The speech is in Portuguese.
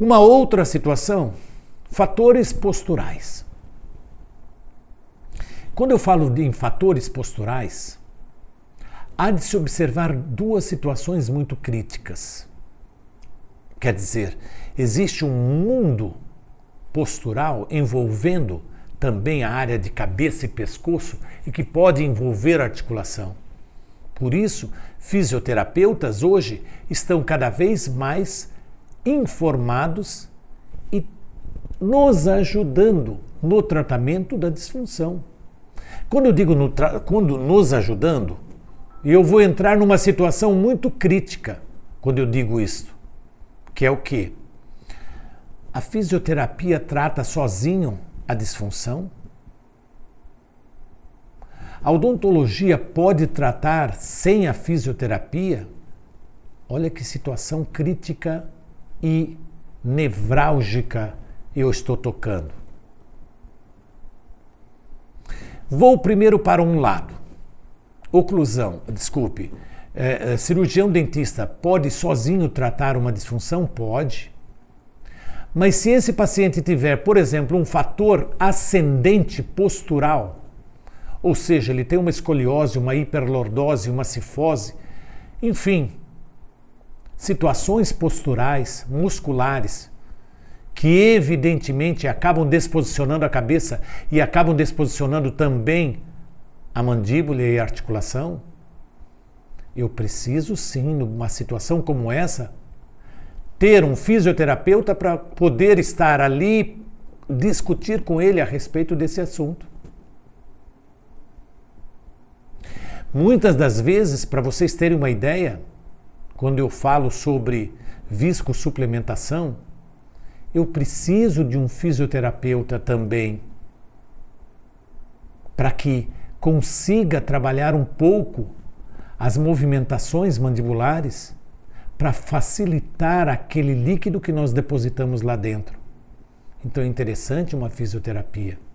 Uma outra situação, fatores posturais. Quando eu falo de, em fatores posturais, há de se observar duas situações muito críticas. Quer dizer, existe um mundo postural envolvendo também a área de cabeça e pescoço e que pode envolver articulação. Por isso, fisioterapeutas hoje estão cada vez mais informados e nos ajudando no tratamento da disfunção. Quando eu digo no quando nos ajudando, eu vou entrar numa situação muito crítica quando eu digo isso, que é o que? A fisioterapia trata sozinho a disfunção? A odontologia pode tratar sem a fisioterapia? Olha que situação crítica e nevrálgica eu estou tocando. Vou primeiro para um lado. Oclusão, desculpe. É, é, cirurgião dentista pode sozinho tratar uma disfunção? Pode. Mas se esse paciente tiver, por exemplo, um fator ascendente postural, ou seja, ele tem uma escoliose, uma hiperlordose, uma cifose, enfim, situações posturais, musculares, que evidentemente acabam desposicionando a cabeça e acabam desposicionando também a mandíbula e a articulação? Eu preciso sim, numa situação como essa, ter um fisioterapeuta para poder estar ali discutir com ele a respeito desse assunto. Muitas das vezes, para vocês terem uma ideia, quando eu falo sobre viscosuplementação, eu preciso de um fisioterapeuta também para que consiga trabalhar um pouco as movimentações mandibulares para facilitar aquele líquido que nós depositamos lá dentro. Então é interessante uma fisioterapia.